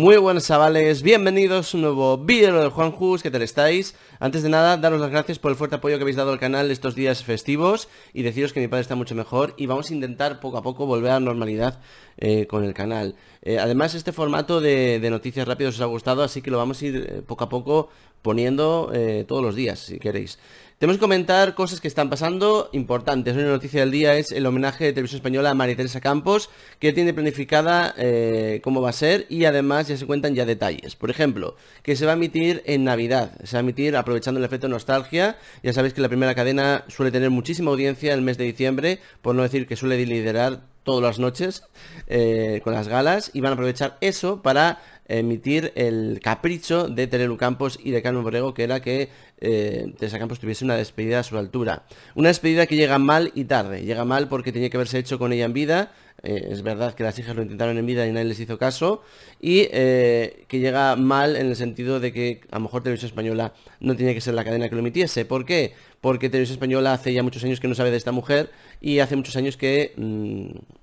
Muy buenas chavales, bienvenidos a un nuevo vídeo de Juan Jus, ¿qué tal estáis? Antes de nada, daros las gracias por el fuerte apoyo que habéis dado al canal estos días festivos y deciros que mi padre está mucho mejor y vamos a intentar poco a poco volver a la normalidad eh, con el canal. Eh, además, este formato de, noticias rápidas os ha gustado, así que lo vamos a ir eh, poco a poco poniendo todos los días, si queréis. Tenemos que comentar cosas que están pasando importantes. una noticia del día es el homenaje de Televisión Española a María Teresa Campos, que tiene planificada cómo va a ser y además ya se cuentan ya detalles. Por ejemplo, que se va a emitir en Navidad, se va a emitir aprovechando el efecto nostalgia. Ya sabéis que la primera cadena suele tener muchísima audiencia el mes de diciembre, por no decir que suele liderar todas las noches eh, con las galas y van a aprovechar eso para emitir el capricho de Terelu Campos y de Carmen Borrego, que era que eh, Teresa Campos tuviese una despedida a su altura. Una despedida que llega mal y tarde. Llega mal porque tenía que haberse hecho con ella en vida. Eh, es verdad que las hijas lo intentaron en vida y nadie les hizo caso. Y eh, que llega mal en el sentido de que a lo mejor Televisión Española no tenía que ser la cadena que lo emitiese. ¿Por qué? Porque Televisión Española hace ya muchos años que no sabe de esta mujer y hace muchos años que... Mm,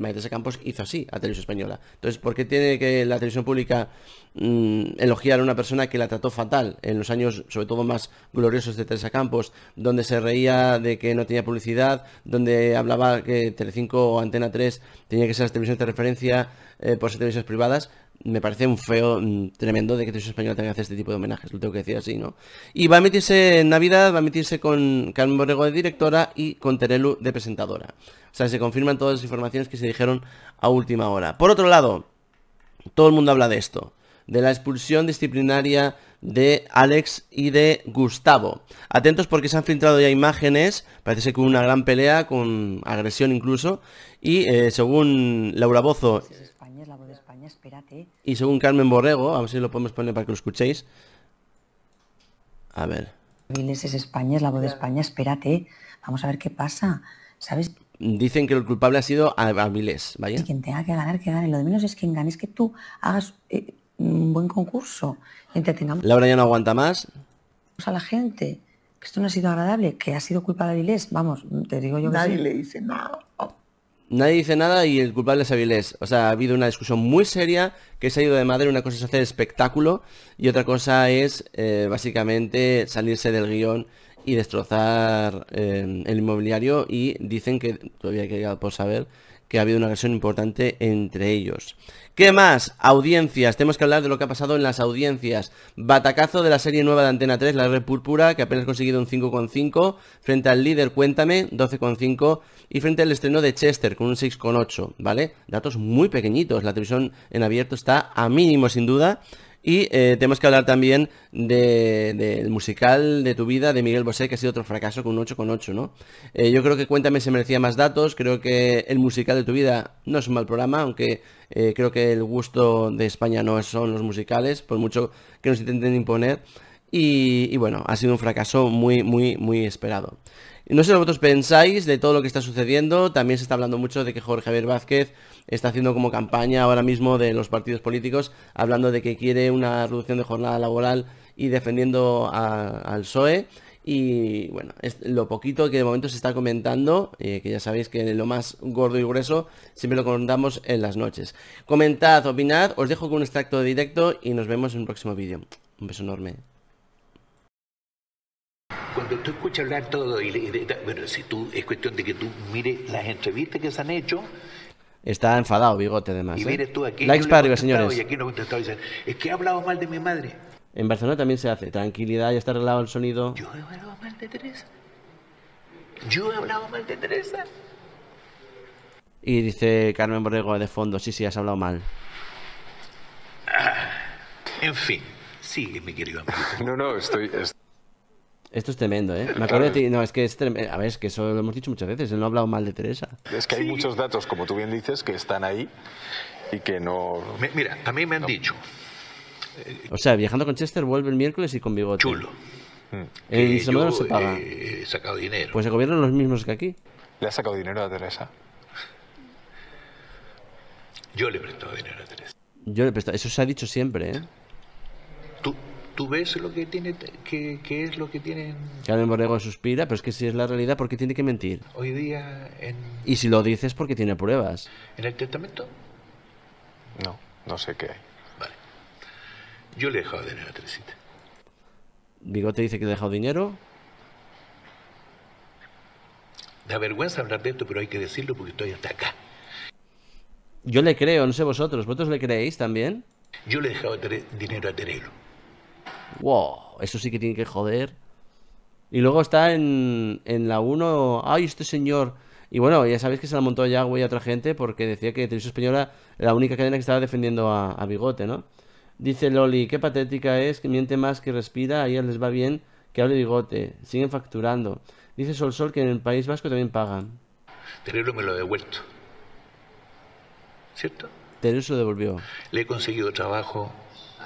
Maite Teresa Campos hizo así a Televisión Española. Entonces, ¿por qué tiene que la televisión pública mm, elogiar a una persona que la trató fatal en los años, sobre todo más gloriosos de Teresa Campos, donde se reía de que no tenía publicidad, donde hablaba que Telecinco o Antena 3 tenía que ser las televisiones de referencia eh, por ser televisiones privadas? me parece un feo mm, tremendo de que Televisión Español tenga que este tipo de homenajes, lo tengo que decir así, ¿no? Y va a emitirse en Navidad, va a emitirse con Carmen Borrego de directora y con Terelu de presentadora. O sea, se confirman todas las informaciones que se dijeron a última hora. Por otro lado, todo el mundo habla de esto, de la expulsión disciplinaria de Alex y de Gustavo. Atentos porque se han filtrado ya imágenes, parece ser que una gran pelea, con agresión incluso, y eh, según Laura Bozo Espérate. Y según Carmen Borrego, a ver si lo podemos poner para que lo escuchéis. A ver. Viles es España, es la voz de España, espérate. Vamos a ver qué pasa. ¿Sabes? Dicen que el culpable ha sido Avilés, ¿vale? quien tenga que ganar, que gane. Lo de menos es quien gane, es que tú hagas eh, un buen concurso. la Laura ya no aguanta más. A la gente, que esto no ha sido agradable, que ha sido culpa de Avilés. Vamos, te digo yo que Nadie sí. le dice nada. No nadie dice nada y el culpable es Avilés. O sea, ha habido una discusión muy seria que se ha ido de madre. Una cosa es hacer espectáculo y otra cosa es eh, básicamente salirse del guión y destrozar em, el inmobiliario y dicen que, todavía queda por saber, que ha habido una agresión importante entre ellos. ¿Qué más? Audiencias. Tenemos que hablar de lo que ha pasado en las audiencias. Batacazo de la serie nueva de Antena 3, la Red Púrpura, que apenas ha conseguido un 5,5. Frente al líder Cuéntame, 12,5. Y frente al estreno de Chester, con un 6,8. ¿Vale? Datos muy pequeñitos. La televisión en abierto está a mínimo, sin duda. Y eh, tenemos que hablar también del musical de tu vida de Miguel Bosé, que ha sido otro fracaso con un 8,8, ¿no? Eh, yo creo que Cuéntame se merecía más datos, creo que el musical de tu vida no es un mal programa, aunque eh, creo que el gusto de España no son los musicales, por mucho que nos intenten imponer. Y, bueno, ha sido un fracaso muy, muy, muy esperado. No sé lo que vosotros pensáis de todo lo que está sucediendo. También se está hablando mucho de que Jorge Javier Vázquez está haciendo como campaña ahora mismo de los partidos políticos, hablando de que quiere una reducción de jornada laboral y defendiendo al PSOE. Y bueno, es lo poquito que de momento se está comentando, eh, que ya sabéis que lo más gordo y grueso siempre lo contamos en las noches. Comentad, opinad, os dejo con un extracto de directo y nos vemos en un próximo vídeo. Un beso enorme cuando tú escuchas hablar todo, y, bueno, si tú, es cuestión de que tú mire las entrevistas que se han hecho. Está enfadado, bigote, además. Y ¿eh? mire tú aquí. Likes para arriba, señores. Y aquí no y Dicen, es que he hablado mal de mi madre. En Barcelona también se hace. Tranquilidad, ya está arreglado el sonido. Yo he hablado mal de Teresa. Yo he hablado mal de Teresa. Y dice Carmen Borrego de fondo, sí, sí, has hablado mal. Ah, en fin, sigue, mi querido amigo. no, no, estoy... Esto es tremendo, ¿eh? Me acuerdo de ti. No, es que es tremendo. A ver, es que eso lo hemos dicho muchas veces. Él no ha hablado mal de Teresa. Es que hay muchos datos, como tú bien dices, que están ahí y que no. Mira, también me han dicho. O sea, viajando con Chester vuelve el miércoles y con bigote. Chulo. Mm. El eh, no se paga. he sacado dinero. Pues el gobierno los mismos que aquí. ¿Le ha sacado dinero a Teresa? Yo le he prestado dinero a Teresa. Yo le he prestado. Eso se ha dicho siempre, ¿eh? tú ves lo que tiene que, es lo que tienen Carmen Borrego suspira pero es que si es la realidad ¿por qué tiene que mentir hoy día en... y si lo dices porque tiene pruebas en el testamento no no sé qué hay vale yo le he dejado dinero a Teresita Bigote dice que le he dejado dinero da vergüenza hablar de esto pero hay que decirlo porque estoy hasta acá yo le creo no sé vosotros vosotros le creéis también yo le he dejado dinero a Terelo Wow, eso sí que tiene que joder. Y luego está en, en la 1. ¡Ay, este señor! Y bueno, ya sabéis que se la montó ya a otra gente porque decía que Televisión Española era la única cadena que estaba defendiendo a, Bigote, ¿no? Dice Loli, qué patética es, que miente más que respira, a ellos les va bien que hable Bigote, siguen facturando. Dice Sol Sol que en el País Vasco también pagan. Terero me lo ha devuelto, ¿cierto? Terero se lo devolvió. Le he conseguido trabajo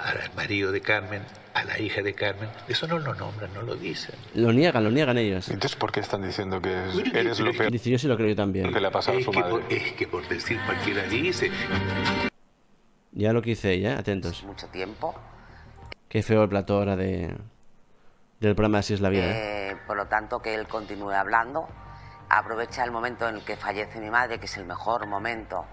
al marido de Carmen, a la hija de Carmen. Eso no lo nombran, no lo dicen. Lo niegan, lo niegan ellos. Entonces, ¿por qué están diciendo que eres, eres lo Dice, yo sí lo creo yo también. le ha pasado es a su que madre. Por, es que por decir cualquiera dice. Ya lo que hice ella, atentos. Mucho tiempo. Qué feo el plato ahora de, del programa Así es la vida. Eh, ¿eh? Por lo tanto, que él continúe hablando. Aprovecha el momento en el que fallece mi madre, que es el mejor momento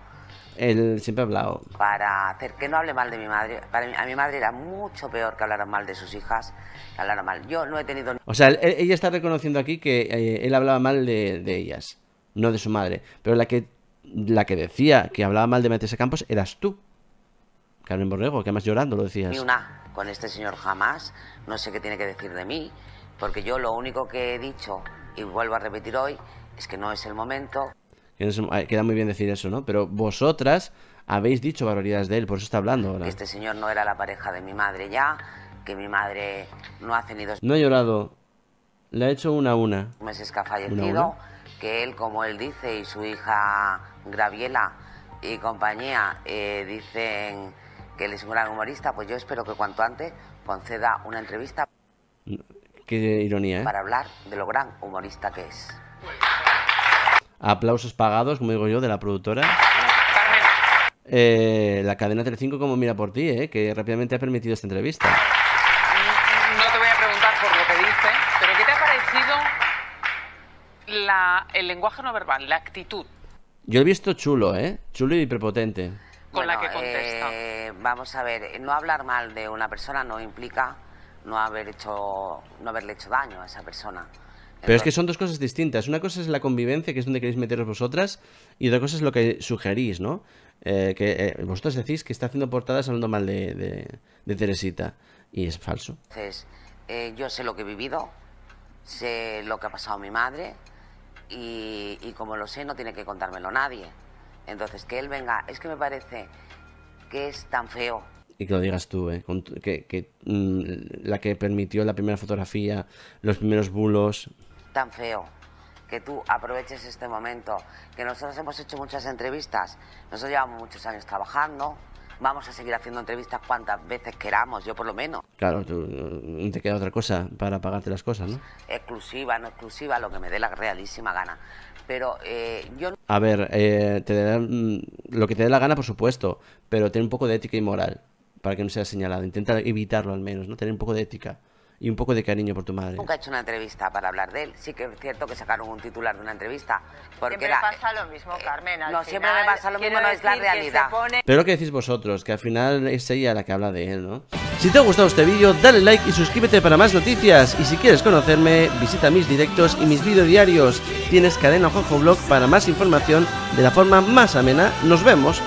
él siempre ha hablado. Para hacer que no hable mal de mi madre. Para mí, a mi madre era mucho peor que hablar mal de sus hijas, que hablar mal. Yo no he tenido. O sea, ella está reconociendo aquí que eh, él hablaba mal de, ellas, no de su madre. Pero la que, la que decía que hablaba mal de Matías Campos eras tú, Carmen Borrego, que además llorando lo decías. Ni una, con este señor jamás. No sé qué tiene que decir de mí, porque yo lo único que he dicho, y vuelvo a repetir hoy, es que no es el momento queda muy bien decir eso, ¿no? Pero vosotras habéis dicho barbaridades de él, por eso está hablando ahora. Este señor no era la pareja de mi madre ya, que mi madre no hace ni dos... No ha llorado, le ha hecho una a una. Meses que ha fallecido, que él, como él dice, y su hija Graviela y compañía eh, dicen que él es un gran humorista, pues yo espero que cuanto antes conceda una entrevista... Qué ironía, ¿eh? Para hablar de lo gran humorista que es aplausos pagados, como digo yo, de la productora. Eh, la cadena 35 como mira por ti, eh, que rápidamente ha permitido esta entrevista. No te voy a preguntar por lo que dice, pero ¿qué te ha parecido el lenguaje no verbal, la actitud? Yo he visto chulo, ¿eh? Chulo y prepotente. Con la que contesta. Eh, vamos a ver, no hablar mal de una persona no implica no haber hecho, no haberle hecho daño a esa persona. Pero es que son dos cosas distintas. Una cosa es la convivencia, que es donde queréis meteros vosotras, y otra cosa es lo que sugerís, ¿no? Eh, que eh, vosotros decís que está haciendo portadas hablando mal de, de, Teresita, y es falso. Entonces, eh, yo sé lo que he vivido, sé lo que ha pasado mi madre, y, como lo sé, no tiene que contármelo nadie. Entonces, que él venga, es que me parece que es tan feo y que lo digas tú, ¿eh? que, mm, la que permitió la primera fotografía, los primeros bulos, tan feo que tú aproveches este momento, que nosotros hemos hecho muchas entrevistas, nosotros llevamos muchos años trabajando, vamos a seguir haciendo entrevistas cuantas veces queramos, yo por lo menos. Claro, tú, te queda otra cosa para pagarte las cosas, ¿no? Exclusiva, no exclusiva, lo que me dé la realísima gana. Pero eh, yo... A ver, eh, te mm, lo que te dé la gana, por supuesto, pero ten un poco de ética y moral para que no sea señalado. Intenta evitarlo al menos, ¿no? Tener un poco de ética y un poco de cariño por tu madre. Nunca he hecho una entrevista para hablar de él. Sí que es cierto que sacaron un titular de una entrevista. Porque siempre me pasa lo mismo, eh, Carmen. no, siempre me pasa lo mismo, no es la realidad. Pero lo que decís vosotros, que al final es ella la que habla de él, ¿no? Si te ha gustado este vídeo, dale like y suscríbete para más noticias. Y si quieres conocerme, visita mis directos y mis vídeos diarios. Tienes cadena Jojo Blog para más información de la forma más amena. Nos vemos.